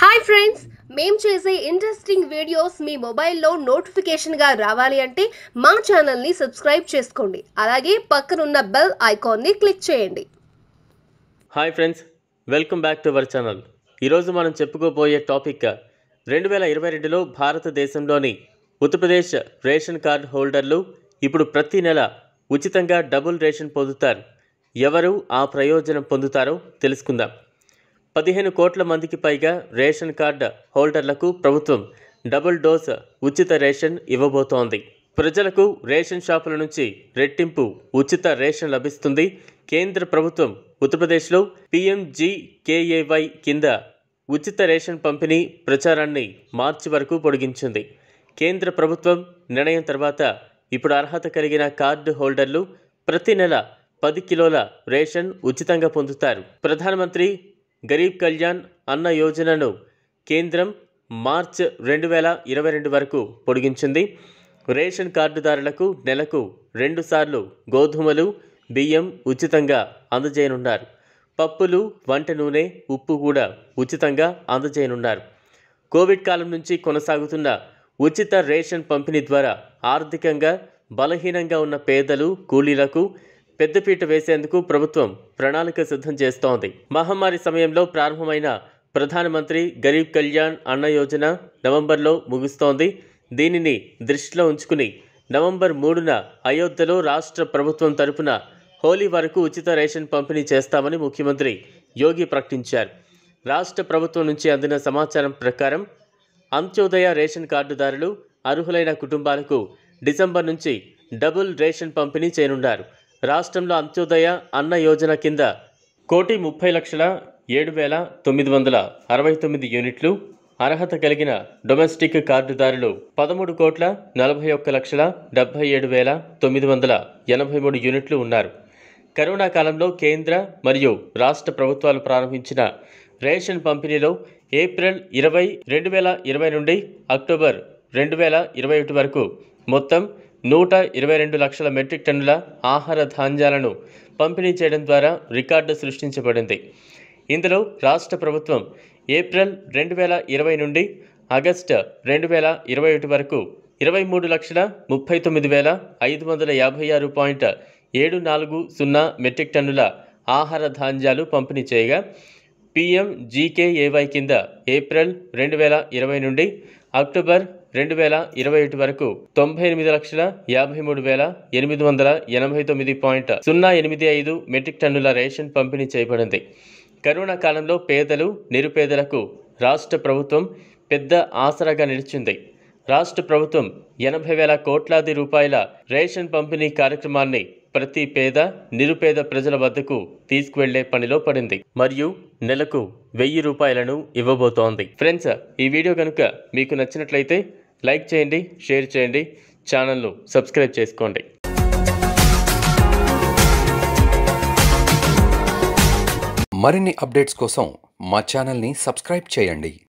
hi friends మేం చేసే interesting videos మీ మొబైల్లో నోటిఫికేషన్గా రావాలి అంటే మా ఛానల్ని సబ్స్క్రైబ్ చేసుకోండి అలాగే పక్కనున్న బెల్ ఐకాన్ని క్లిక్ చేయండి hi friends welcome back to our channel ఈరోజు మనం చెప్పుకోబోయే టాపిక్ రెండు వేల ఇరవై రెండులో భారతదేశంలోని ఉత్తరప్రదేశ్ రేషన్ కార్డు హోల్డర్లు ఇప్పుడు ప్రతి నెల ఉచితంగా డబుల్ రేషన్ పొందుతారు ఎవరు ఆ ప్రయోజనం పొందుతారో తెలుసుకుందాం పదిహేను కోట్ల మందికి పైగా రేషన్ కార్డు హోల్డర్లకు ప్రభుత్వం డబుల్ డోస్ ఉచిత రేషన్ ఇవ్వబోతోంది ప్రజలకు రేషన్ షాపుల నుంచి రెట్టింపు ఉచిత రేషన్ లభిస్తుంది కేంద్ర ప్రభుత్వం ఉత్తరప్రదేశ్లో పీఎంజీకేఏవై కింద ఉచిత రేషన్ పంపిణీ ప్రచారాన్ని మార్చి వరకు పొడిగించింది కేంద్ర ప్రభుత్వం నిర్ణయం తర్వాత ఇప్పుడు అర్హత కలిగిన కార్డు హోల్డర్లు ప్రతి నెల పది కిలోల రేషన్ ఉచితంగా పొందుతారు ప్రధానమంత్రి గరీబ్ కళ్యాణ్ అన్న యోజనను కేంద్రం మార్చ్ రెండు వేల ఇరవై రెండు వరకు పొడిగించింది రేషన్ కార్డుదారులకు నెలకు రెండుసార్లు గోధుమలు బియ్యం ఉచితంగా అందజేయనున్నారు పప్పులు వంట నూనె ఉప్పు కూడా ఉచితంగా అందజేయనున్నారు కోవిడ్ కాలం నుంచి కొనసాగుతున్న ఉచిత రేషన్ పంపిణీ ద్వారా ఆర్థికంగా బలహీనంగా ఉన్న పేదలు కూలీలకు పెద్దపీట వేసేందుకు ప్రభుత్వం ప్రణాళిక సిద్ధం చేస్తోంది మహమ్మారి సమయంలో ప్రారంభమైన ప్రధానమంత్రి గరీబ్ కళ్యాణ్ అన్న యోజన నవంబర్లో ముగుస్తోంది దీనిని దృష్టిలో ఉంచుకుని నవంబర్ మూడున అయోధ్యలో రాష్ట్ర ప్రభుత్వం తరపున హోలీ వరకు ఉచిత రేషన్ పంపిణీ చేస్తామని ముఖ్యమంత్రి యోగి ప్రకటించారు రాష్ట్ర ప్రభుత్వం నుంచి అందిన సమాచారం ప్రకారం అంత్యోదయ రేషన్ కార్డుదారులు అర్హులైన కుటుంబాలకు డిసెంబర్ నుంచి డబుల్ రేషన్ పంపిణీ చేయనున్నారు రాష్ట్రంలో అంత్యోదయ అన్న యోజన కింద కోటి ముప్పై లక్షల ఏడు వేల తొమ్మిది వందల అరవై తొమ్మిది యూనిట్లు అర్హత కలిగిన డొమెస్టిక్ కార్డుదారులు పదమూడు కోట్ల నలభై ఒక్క లక్షల డెబ్బై ఏడు వేల తొమ్మిది వందల ఎనభై మూడు యూనిట్లు ఉన్నారు కరోనా కాలంలో కేంద్ర మరియు రాష్ట్ర ప్రభుత్వాలు ప్రారంభించిన రేషన్ పంపిణీలో ఏప్రిల్ ఇరవై రెండు వేల ఇరవై నుండి అక్టోబర్ రెండు వేల ఇరవై ఒకటి వరకు మొత్తం నూట ఇరవై రెండు లక్షల మెట్రిక్ టన్నుల ఆహార ధాన్యాలను పంపిణీ చేయడం ద్వారా రికార్డు సృష్టించబడింది ఇందులో రాష్ట్ర ప్రభుత్వం ఏప్రిల్ రెండు వేల ఇరవై నుండి ఆగస్టు రెండు వేల ఇరవై ఒకటి వరకు ఇరవై మూడు లక్షల ముప్పై తొమ్మిది వేల ఐదు వందల యాభై ఆరు పాయింట్ ఏడు నాలుగు సున్నా మెట్రిక్ టన్నుల ఆహార ధాన్యాలు పంపిణీ చేయగా పిఎం జీకేఏవై కింద ఏప్రిల్ రెండు వేల ఇరవై నుండి అక్టోబర్ రెండు వేల ఇరవై ఒకటి వరకు తొంభై ఎనిమిది లక్షల యాభై మూడు వేల ఎనిమిది వందల ఎనభై తొమ్మిది పాయింట్ సున్నా ఎనిమిది ఐదు మెట్రిక్ టన్నుల రేషన్ పంపిణీ చేయబడింది కరోనా కాలంలో పేదలు నిరుపేదలకు రాష్ట్ర ప్రభుత్వం పెద్ద ఆసరాగా నిలిచింది రాష్ట్ర ప్రభుత్వం ఎనభై వేల కోట్లాది రూపాయల రేషన్ పంపిణీ కార్యక్రమాన్ని ప్రతి పేద నిరుపేద ప్రజల వద్దకు తీసుకువెళ్లే పనిలో పడింది మరియు నెలకు వెయ్యి రూపాయలను ఇవ్వబోతోంది ఫ్రెండ్స్ ఈ వీడియో కనుక మీకు నచ్చినట్లయితే లైక్ చేయండి షేర్ చేయండి ఛానల్ను సబ్స్క్రైబ్ చేసుకోండి మరిన్ని అప్డేట్స్ కోసం మా ఛానల్ని సబ్స్క్రైబ్ చేయండి